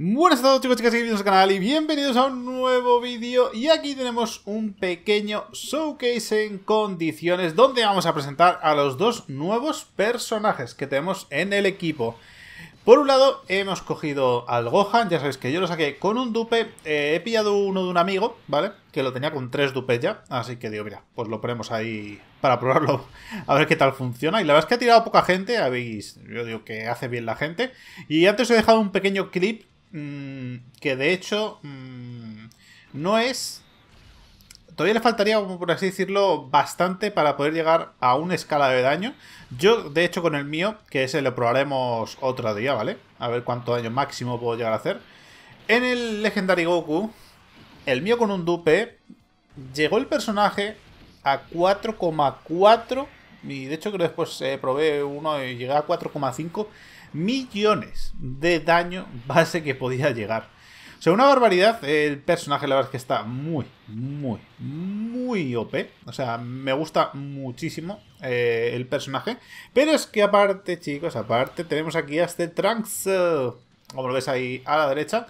Buenas a todos chicos, chicas y bienvenidos al canal y bienvenidos a un nuevo vídeo y aquí tenemos un pequeño showcase en condiciones donde vamos a presentar a los dos nuevos personajes que tenemos en el equipo. Por un lado hemos cogido al Gohan, ya sabéis que yo lo saqué con un dupe, eh, he pillado uno de un amigo, ¿vale? Que lo tenía con tres dupes ya, así que digo, mira, pues lo ponemos ahí para probarlo, a ver qué tal funciona. Y la verdad es que ha tirado poca gente, habéis, yo digo que hace bien la gente. Y antes os he dejado un pequeño clip Mm, que de hecho mm, no es... Todavía le faltaría, por así decirlo, bastante para poder llegar a una escala de daño. Yo, de hecho, con el mío, que ese lo probaremos otro día, ¿vale? A ver cuánto daño máximo puedo llegar a hacer. En el Legendary Goku, el mío con un dupe, llegó el personaje a 4,4 y de hecho creo que después eh, probé uno y llegué a 4,5 millones de daño base que podía llegar. O sea, una barbaridad. El personaje, la verdad es que está muy, muy, muy OP. O sea, me gusta muchísimo eh, el personaje. Pero es que aparte, chicos, aparte tenemos aquí a este Trunks, eh, como lo ves ahí a la derecha,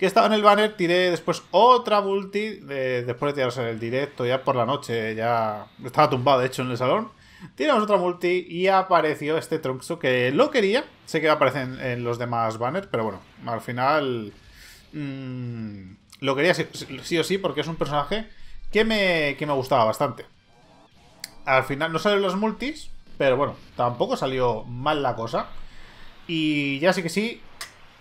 que estaba en el banner. Tiré después otra multi, después de tirarse en el directo, ya por la noche, ya estaba tumbado, de hecho, en el salón. Tiramos otra multi y apareció este Trunksu que lo quería. Sé que aparecen en, los demás banners, pero bueno, al final mm, lo quería sí, o sí porque es un personaje que me, que me gustaba bastante. Al final no salen los multis, pero bueno, tampoco salió mal la cosa. Y ya sí que sí,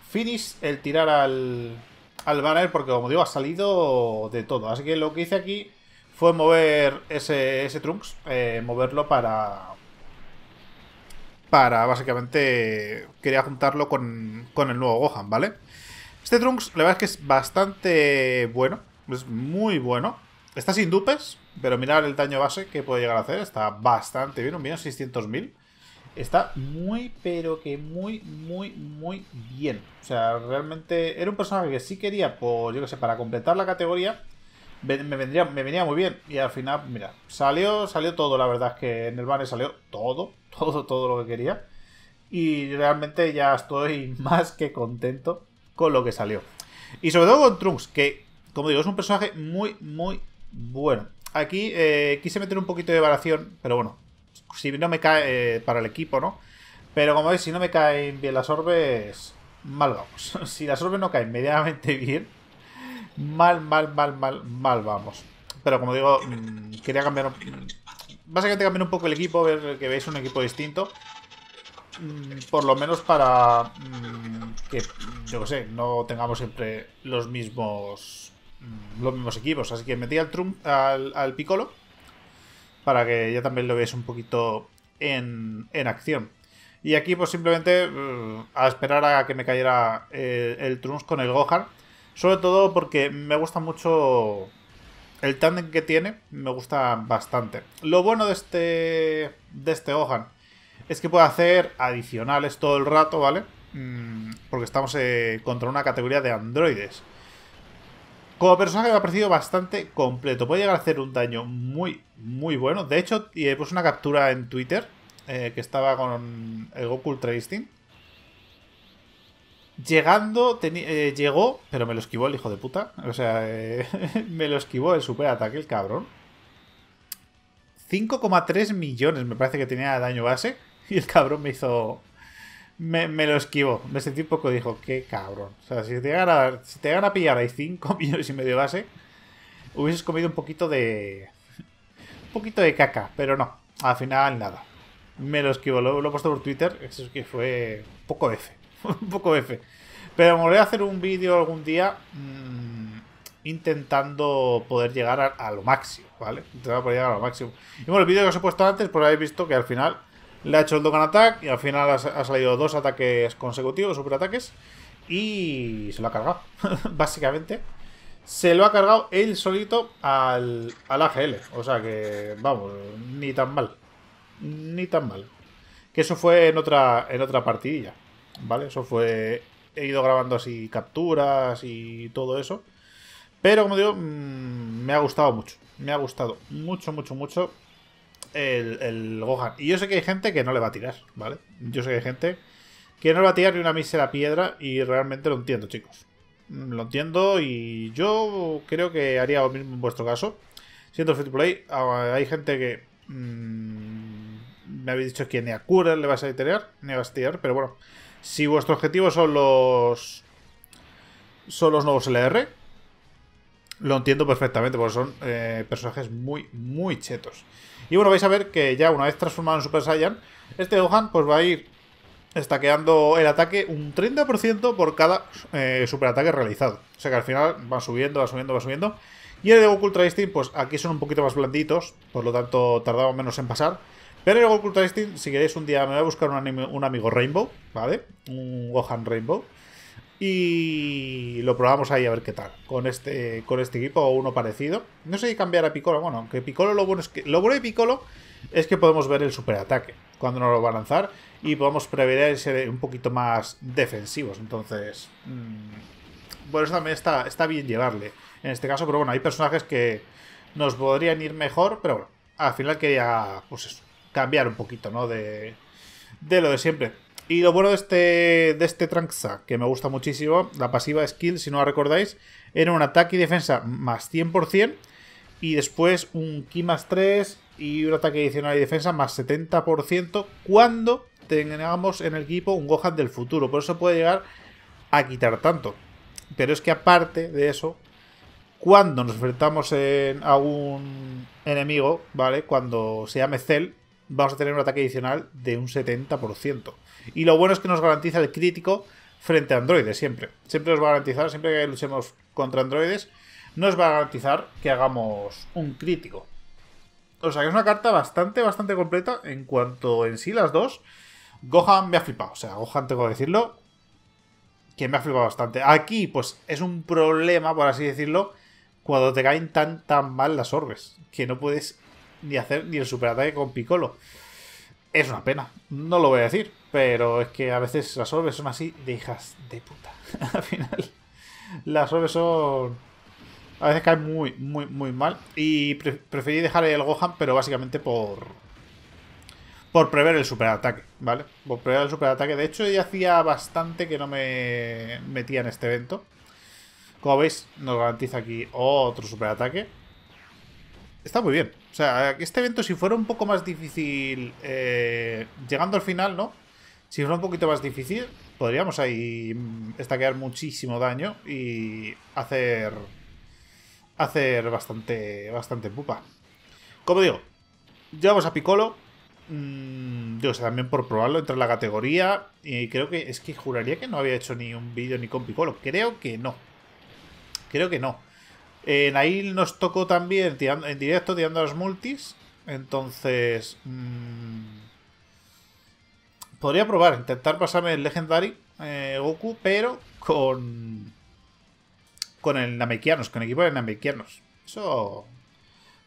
finish el tirar al, al banner porque como digo ha salido de todo. Así que lo que hice aquí fue mover ese, ese Trunks, eh, moverlo para. Para básicamente. Quería juntarlo con, con el nuevo Gohan, ¿vale? Este Trunks, la verdad es que es bastante bueno. Es muy bueno. Está sin dupes, pero mirar el daño base que puede llegar a hacer. Está bastante bien, un 1.600.000 Está muy, pero que muy, muy, muy bien. O sea, realmente era un personaje que sí quería, yo que sé, para completar la categoría me, vendría, me venía muy bien. Y al final, mira, salió, salió todo, la verdad es que en el banner salió todo, todo, todo lo que quería. Y realmente ya estoy más que contento con lo que salió. Y sobre todo con Trunks, que, como digo, es un personaje muy, muy bueno. Aquí eh, quise meter un poquito de variación, pero bueno, si no me cae eh, para el equipo, ¿no? Pero como veis, si no me caen bien las orbes, mal vamos. si las orbes no caen medianamente bien, mal, mal, mal, mal, mal vamos. Pero como digo, mm, quería cambiar... Básicamente cambiar un poco el equipo, ver que veáis un equipo distinto. Mm, por lo menos para mm, que, yo no sé, no tengamos siempre los mismos los mismos equipos. Así que metí al, al, al Piccolo para que ya también lo veáis un poquito en, acción. Y aquí pues simplemente a esperar a que me cayera el, eh, el Trunks con el Gohan. Sobre todo porque me gusta mucho el tándem que tiene, me gusta bastante. Lo bueno de este, de este Gohan es que puede hacer adicionales todo el rato, ¿vale? Mm, porque estamos eh, contra una categoría de androides. Como personaje me ha parecido bastante completo. Puede llegar a hacer un daño muy, muy bueno. De hecho, eh, puse una captura en Twitter eh, que estaba con el Goku Ultra Llegando, eh, llegó, pero me lo esquivó el hijo de puta. O sea, eh, me lo esquivó el superataque, el cabrón. 5,3 millones me parece que tenía daño base. Y el cabrón me hizo. Me, lo esquivó. Me sentí un poco, dijo, qué cabrón. O sea, si te llegan a, si a pillar ahí 5 millones y medio base, hubieses comido un poquito de. Un poquito de caca, pero no. Al final, nada. Me lo esquivó. Lo, lo he puesto por Twitter. Eso es que fue un poco F. un poco F. Pero me voy a hacer un vídeo algún día mm, intentando poder llegar a, lo máximo, ¿vale? Intentando poder llegar a lo máximo. Y bueno, el vídeo que os he puesto antes, pues habéis visto que al final le ha hecho el Dogan Attack y al final ha, salido dos ataques consecutivos, superataques, y se lo ha cargado, básicamente. Se lo ha cargado él solito al, al AGL. O sea que, vamos, ni tan mal. Ni tan mal. Que eso fue en otra, en otra partidilla. ¿Vale? Eso fue... He ido grabando así capturas y todo eso. Pero como digo, mm, me ha gustado mucho. Me ha gustado mucho, mucho, mucho el, Gohan. Y yo sé que hay gente que no le va a tirar, ¿vale? Yo sé que hay gente que no le va a tirar ni una mísera piedra y realmente lo entiendo, chicos. Mm, lo entiendo y yo creo que haría lo mismo en vuestro caso. Siendo free to play, ah, hay gente que... Mm, me habéis dicho que ni a Cura le vas a tirar, ni vas a tirar, pero bueno... Si vuestro objetivo son los... Son los nuevos LR. Lo entiendo perfectamente, porque son eh, personajes muy, muy chetos. Y bueno, vais a ver que ya una vez transformado en Super Saiyan, este Gohan pues va a ir estaqueando el ataque un 30% por cada super eh, superataque realizado. O sea que al final va subiendo, va subiendo, va subiendo. Y el de Goku Ultra Instinct, pues aquí son un poquito más blanditos, por lo tanto tardaba menos en pasar. Pero el Goku Steel, si queréis un día, me voy a buscar un, amigo Rainbow, ¿vale? Un Gohan Rainbow. Y lo probamos ahí a ver qué tal. Con este, con este equipo o uno parecido. No sé si cambiar a Piccolo. Bueno, aunque Piccolo lo bueno es que. Lo bueno de Piccolo es que podemos ver el superataque cuando nos lo va a lanzar. Y podemos prever ser un poquito más defensivos. Entonces. Mm, bueno, eso también está, está bien llevarle. En este caso, pero bueno, hay personajes que nos podrían ir mejor. Pero bueno, al final quería. Pues eso cambiar un poquito, ¿no? De, lo de siempre. Y lo bueno de este, de este que me gusta muchísimo, la pasiva skill, si no la recordáis, era un ataque y defensa más 100%, y después un ki más 3 y un ataque adicional y defensa más 70% cuando tengamos en el equipo un Gohan del futuro. Por eso puede llegar a quitar tanto. Pero es que aparte de eso, cuando nos enfrentamos a un enemigo, ¿vale? Cuando se llame Cell, vamos a tener un ataque adicional de un 70%. Y lo bueno es que nos garantiza el crítico frente a androides siempre. Siempre nos va a garantizar, siempre que luchemos contra androides, nos va a garantizar que hagamos un crítico. O sea que es una carta bastante, bastante completa en cuanto en sí las dos. Gohan me ha flipado, o sea, Gohan tengo que decirlo, que me ha flipado bastante. Aquí, pues, es un problema, por así decirlo, cuando te caen tan, tan mal las orbes, que no puedes ni hacer ni el superataque con Piccolo. Es una pena, no lo voy a decir, pero es que a veces las orbes son así de hijas de puta. Al final, las orbes son. A veces caen muy, muy, muy mal. Y preferí dejar el Gohan, pero básicamente por. Por prever el superataque, ¿vale? Por prever el superataque. De hecho, ya hacía bastante que no me metía en este evento. Como veis, nos garantiza aquí otro superataque está muy bien. O sea, este evento, si fuera un poco más difícil, eh, llegando al final, ¿no? Si fuera un poquito más difícil, podríamos ahí mm, estaquear muchísimo daño y hacer. hacer bastante. bastante pupa. Como digo, llevamos a Piccolo. Mm, yo sé, también por probarlo, entra en la categoría. Y creo que. Es que juraría que no había hecho ni un vídeo ni con Piccolo. Creo que no. Creo que no. En ahí nos tocó también en directo tirando a los multis. Entonces. Mm, podría probar, intentar pasarme el Legendary eh, Goku, pero con. Con el Namekianos, con equipo de Namekianos. Eso.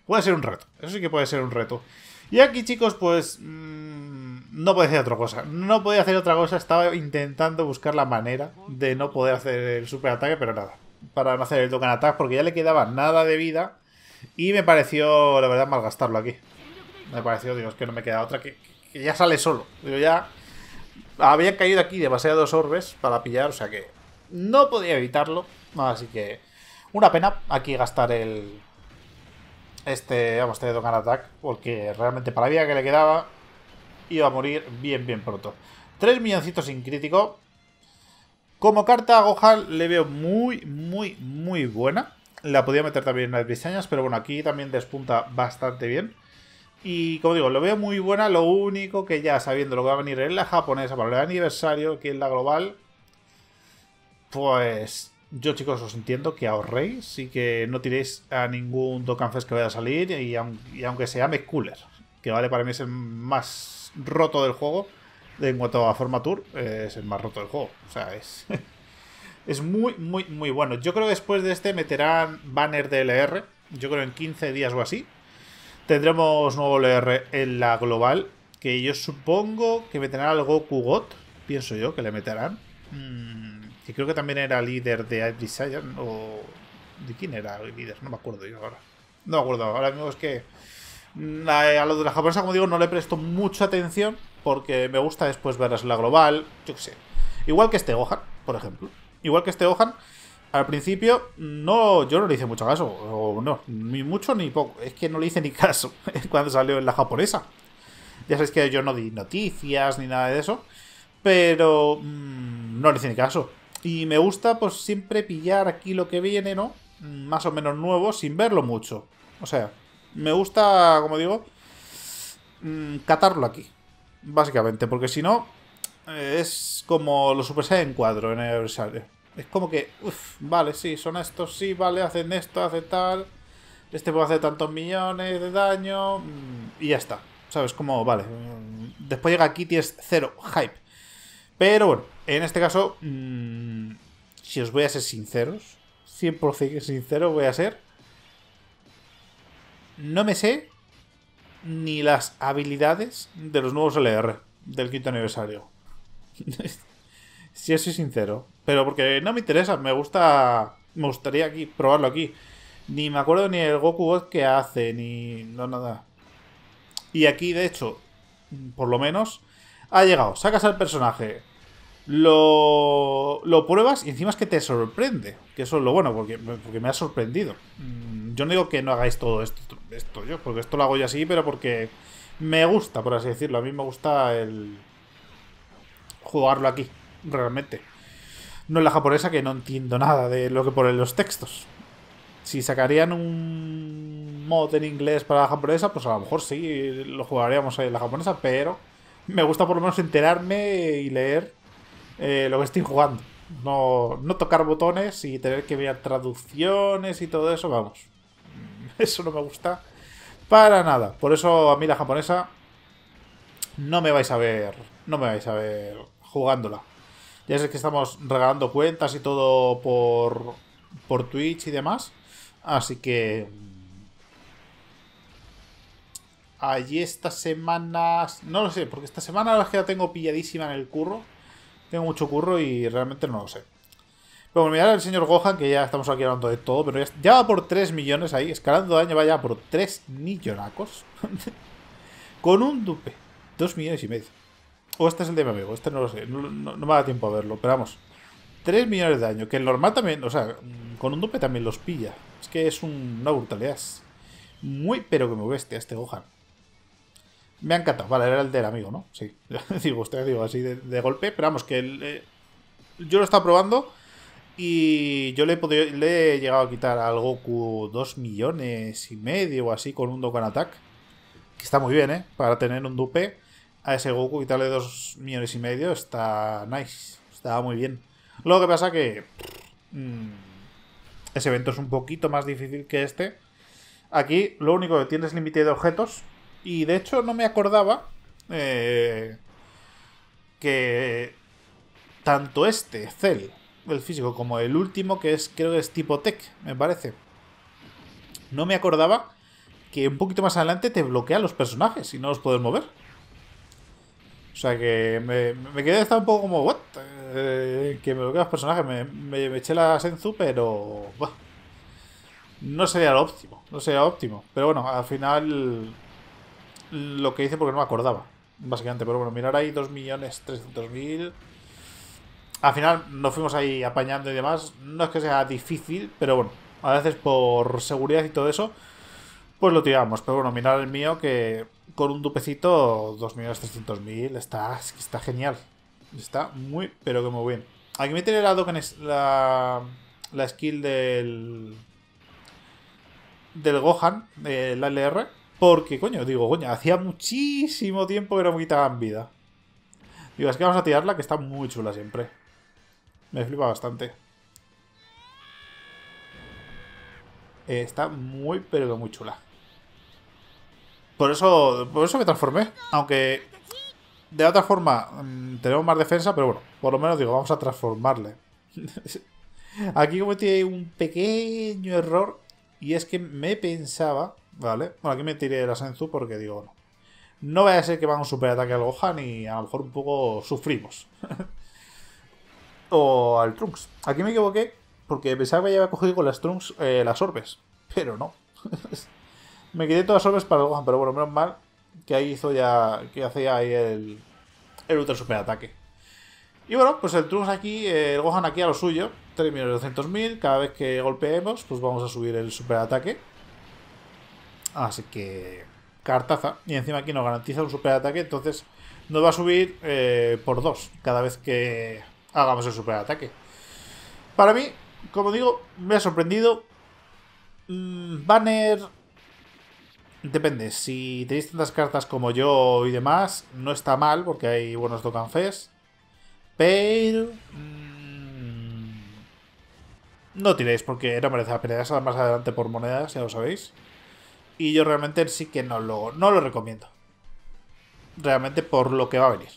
Puede ser un reto. Eso sí que puede ser un reto. Y aquí, chicos, pues. Mm, no podía hacer otra cosa. No podía hacer otra cosa. Estaba intentando buscar la manera de no poder hacer el superataque, pero nada para no hacer el token attack porque ya le quedaba nada de vida y me pareció, la verdad, malgastarlo aquí. Me pareció, Dios, que no me queda otra, que, ya sale solo. Habían ya había caído aquí demasiados orbes para pillar, o sea que no podía evitarlo. Así que una pena aquí gastar el... Este, vamos, este Dogan Attack, porque realmente para la vida que le quedaba iba a morir bien, bien pronto. 3 milloncitos sin crítico, como carta a Gohan le veo muy, muy, muy buena. La podía meter también en las diseñas, pero bueno, aquí también despunta bastante bien. Y como digo, lo veo muy buena, lo único que ya sabiendo lo que va a venir en la japonesa para el aniversario, que es la global, pues yo chicos os entiendo que ahorréis y que no tiréis a ningún Dokkan Fest que vaya a salir y, aunque sea Cooler, que vale para mí es el más roto del juego, en cuanto a tour es el más roto del juego. O sea, es, es muy, muy, muy bueno. Yo creo que después de este meterán banner de LR. Yo creo en 15 días o así. Tendremos nuevo LR en la global. Que yo supongo que meterán al Goku God Pienso yo que le meterán. Mm, que creo que también era líder de Desire. O. ¿De quién era el líder? No me acuerdo yo ahora. No me acuerdo. Ahora mismo es que. Mm, a lo de la japonesa, como digo, no le presto mucha atención porque me gusta después verlas la global, yo qué sé. Igual que este Gohan, por ejemplo. Igual que este Gohan, al principio no, yo no le hice mucho caso, o no, ni mucho ni poco, es que no le hice ni caso cuando salió en la japonesa. Ya sabéis que yo no di noticias ni nada de eso, pero mm, no le hice ni caso. Y me gusta pues siempre pillar aquí lo que viene, ¿no? Mm, más o menos nuevo, sin verlo mucho. O sea, me gusta, como digo, mm, catarlo aquí. Básicamente, porque si no, eh, es como los Super Saiyan 4 en el adversario Es como que, uff, vale, sí, son estos, sí, vale, hacen esto, hacen tal. Este puede hacer tantos millones de daño. Mm, y ya está. ¿Sabes? Como, vale. Mm, después llega Kitty es cero hype. Pero bueno, en este caso, mm, si os voy a ser sinceros, 100% sincero voy a ser. No me sé ni las habilidades de los nuevos LR del quinto aniversario. si yo soy sincero. Pero porque no me interesa, me gusta. Me gustaría aquí probarlo aquí. Ni me acuerdo ni el Goku God que hace, ni. No, nada. Y aquí, de hecho, por lo menos, ha llegado. Sacas al personaje, lo, lo pruebas y encima es que te sorprende. Que eso es lo bueno, porque, porque me ha sorprendido. Mm, yo no digo que no hagáis todo esto esto yo, porque esto lo hago yo así, pero porque me gusta, por así decirlo. A mí me gusta el jugarlo aquí, realmente. No en la japonesa que no entiendo nada de lo que ponen los textos. Si sacarían un mod en inglés para la japonesa, pues a lo mejor sí, lo jugaríamos en la japonesa, pero me gusta por lo menos enterarme y leer eh, lo que estoy jugando. No, no tocar botones y tener que ver traducciones y todo eso, vamos. Eso no me gusta para nada. Por eso a mí la japonesa no me vais a ver, no me vais a ver jugándola. Ya sé que estamos regalando cuentas y todo por, por Twitch y demás. Así que... Mm, allí estas semanas... No lo sé, porque esta semana la que la tengo pilladísima en el curro. Tengo mucho curro y realmente no lo sé bueno, mirad el señor Gohan, que ya estamos aquí hablando de todo, pero ya, va por 3 millones ahí, escalando daño vaya por 3 millonacos. Con un dupe, 2 millones y medio. O este es el de mi amigo, este no lo sé, no, me da tiempo a verlo, pero vamos. 3 millones de daño, que el normal también, o sea, con un dupe también los pilla. Es que es una brutalidad. muy, pero que me bestia este Gohan. Me ha encantado. Vale, era el del amigo, ¿no? Sí. digo, usted digo así de, golpe, pero vamos, que el, eh, yo lo estaba probando y yo le he, le he llegado a quitar al Goku 2 millones y medio o así con un Dokkan Attack. Que está muy bien, ¿eh? Para tener un dupe a ese Goku quitarle 2 millones y medio está nice. Está muy bien. Lo que pasa que... Mm, ese evento es un poquito más difícil que este. Aquí lo único que tienes límite de objetos. Y de hecho no me acordaba eh, que tanto este, Cell el físico, como el último, que es creo que es tipo tech, me parece. No me acordaba que un poquito más adelante te bloquean los personajes y no los puedes mover. O sea que me, me quedé hasta un poco como, ¿what? Eh, que me bloquean los personajes. Me, me, eché la Senzu, pero. no sería lo óptimo. No sería lo óptimo. Pero bueno, al final. Lo que hice porque no me acordaba. Básicamente, pero bueno, mirar ahí 2.300.000 al final nos fuimos ahí apañando y demás. No es que sea difícil, pero bueno, a veces por seguridad y todo eso, pues lo tiramos. Pero bueno, mirar el mío que con un dupecito 2.300.000 está, está genial. Está muy, pero que muy bien. Aquí me tiene la, la, la skill del, del Gohan, del LR. Porque, coño, digo, coño, hacía muchísimo tiempo que no me quitaban vida. Digo, es que vamos a tirarla, que está muy chula siempre. Me flipa bastante. Eh, está muy, pero muy chula. Por eso, por eso me transformé. Aunque de otra forma mm, tenemos más defensa, pero bueno, por lo menos digo, vamos a transformarle. aquí cometí un pequeño error y es que me pensaba, ¿vale? Bueno, aquí me tiré la Senzu porque digo, no. No vaya a ser que van un superataque al Gohan y a lo mejor un poco sufrimos. o al Trunks. Aquí me equivoqué porque pensaba que ya había cogido con las Trunks eh, las orbes, pero no. me quedé todas las orbes para Gohan, pero bueno, menos mal que ahí hizo ya, que hacía ahí el, el ultra superataque ataque. Y bueno, pues el Trunks aquí, el Gohan aquí a lo suyo, 3.200.000, cada vez que golpeemos, pues vamos a subir el superataque ataque. Así que cartaza. Y encima aquí nos garantiza un superataque, entonces nos va a subir eh, por dos cada vez que hagamos el superataque. Para mí, como digo, me ha sorprendido. Mm, banner... Depende, si tenéis tantas cartas como yo y demás, no está mal porque hay buenos tocanfes Pero... Mm, no tiréis porque no merece la pena, ya más adelante por monedas, ya lo sabéis. Y yo realmente sí que no lo, no lo recomiendo. Realmente por lo que va a venir.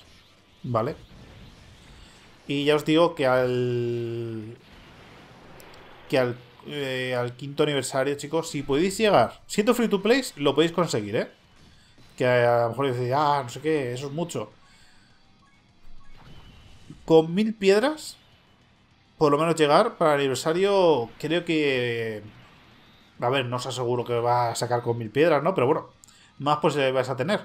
¿Vale? Y ya os digo que al. Que eh, al, quinto aniversario, chicos, si podéis llegar, siendo free to play, lo podéis conseguir, ¿eh? Que a lo mejor decís, ah, no sé qué, eso es mucho. Con mil piedras, por lo menos llegar para el aniversario, creo que. A ver, no os aseguro que va a sacar con mil piedras, ¿no? Pero bueno, más pues vais a tener.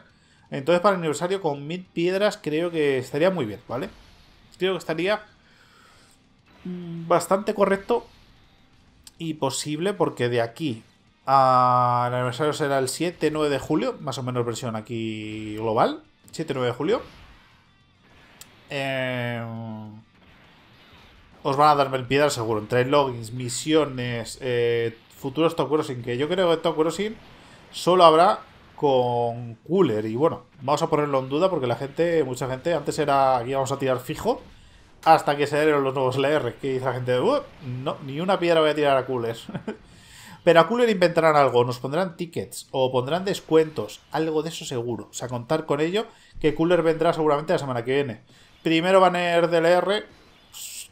Entonces, para el aniversario, con mil piedras, creo que estaría muy bien, ¿vale? creo que estaría bastante correcto y posible porque de aquí al aniversario será el 7-9 de julio, más o menos versión aquí global, 7-9 de julio. Eh, os van a darme el piedra seguro, entre logins, misiones, eh, futuros Top Crossing, que yo creo que Top Crossing solo habrá con cooler. Y bueno, vamos a ponerlo en duda porque la gente, mucha gente, antes era aquí vamos a tirar fijo. Hasta que se dieron los nuevos LR, que dice la gente, de uh, no, ni una piedra voy a tirar a cooler. Pero a Cooler inventarán algo, nos pondrán tickets o pondrán descuentos, algo de eso seguro. O sea, contar con ello, que Cooler vendrá seguramente la semana que viene. Primero van a ir de LR...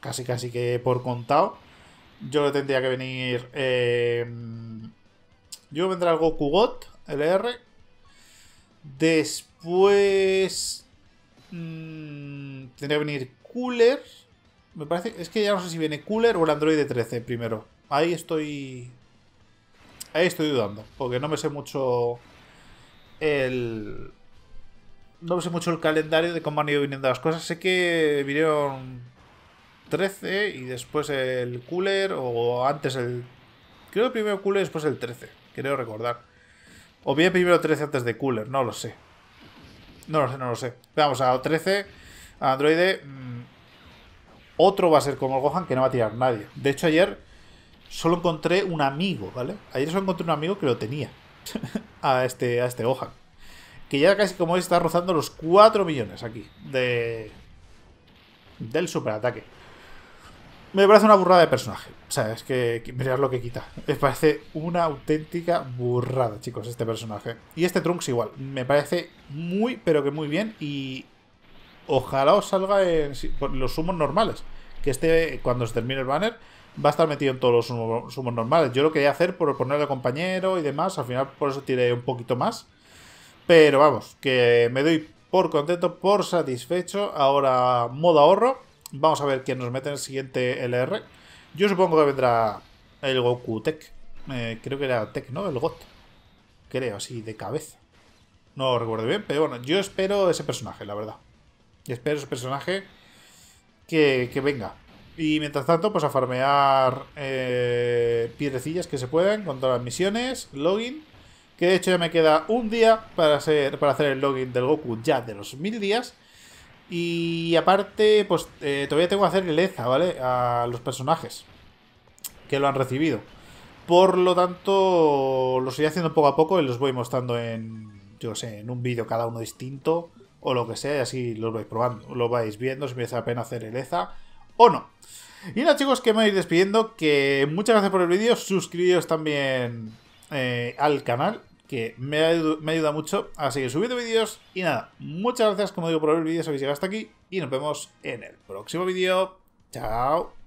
casi casi que por contado. Yo tendría que venir... Eh, yo vendrá algo Cugot, LR, Después. Mm, tendría que venir Cooler. Me parece. Es que ya no sé si viene Cooler o el Android 13 primero. Ahí estoy. Ahí estoy dudando. Porque no me sé mucho. El. No me sé mucho el calendario de cómo han ido viniendo las cosas. Sé que vinieron 13 y después el Cooler. O antes el. Creo que primero Cooler y después el 13. Creo recordar. O bien primero 13 antes de Cooler, no lo sé. No lo sé, no lo sé. Vamos a 13, a Android. Mm, otro va a ser como el Gohan que no va a tirar nadie. De hecho, ayer solo encontré un amigo, ¿vale? Ayer solo encontré un amigo que lo tenía. a, este, a este Gohan. Que ya casi como está rozando los 4 millones aquí. De. Del superataque. Me parece una burrada de personaje. O sea, es que mirad lo que quita. Me parece una auténtica burrada, chicos, este personaje. Y este Trunks igual. Me parece muy, pero que muy bien. Y ojalá os salga en los sumos normales. Que este, cuando se termine el banner, va a estar metido en todos los sumos, normales. Yo lo quería hacer por ponerle compañero y demás. Al final, por eso tiré un poquito más. Pero vamos, que me doy por contento, por satisfecho. Ahora, modo ahorro Vamos a ver quién nos mete en el siguiente LR. Yo supongo que vendrá el Goku Tech. Eh, creo que era Tech, ¿no? El GOT. Creo, así, de cabeza. No recuerdo bien, pero bueno, yo espero ese personaje, la verdad. espero ese personaje que, venga. Y mientras tanto, pues a farmear eh, piedrecillas que se puedan con todas las misiones, login. Que de hecho ya me queda un día para hacer, para hacer el login del Goku ya de los mil días. Y aparte, pues eh, todavía tengo que hacer leza, ¿vale? A los personajes que lo han recibido. Por lo tanto, los iré haciendo poco a poco y los voy mostrando en, yo sé, en un vídeo cada uno distinto o lo que sea, y así los vais probando, lo vais viendo, si merece la pena hacer el o no. Y nada chicos, que me vais despidiendo, que muchas gracias por el vídeo, suscribiros también eh, al canal que me, ayuda mucho a seguir subiendo vídeos. Y nada, muchas gracias como digo por ver el vídeo si habéis llegado hasta aquí y nos vemos en el próximo vídeo. Chao.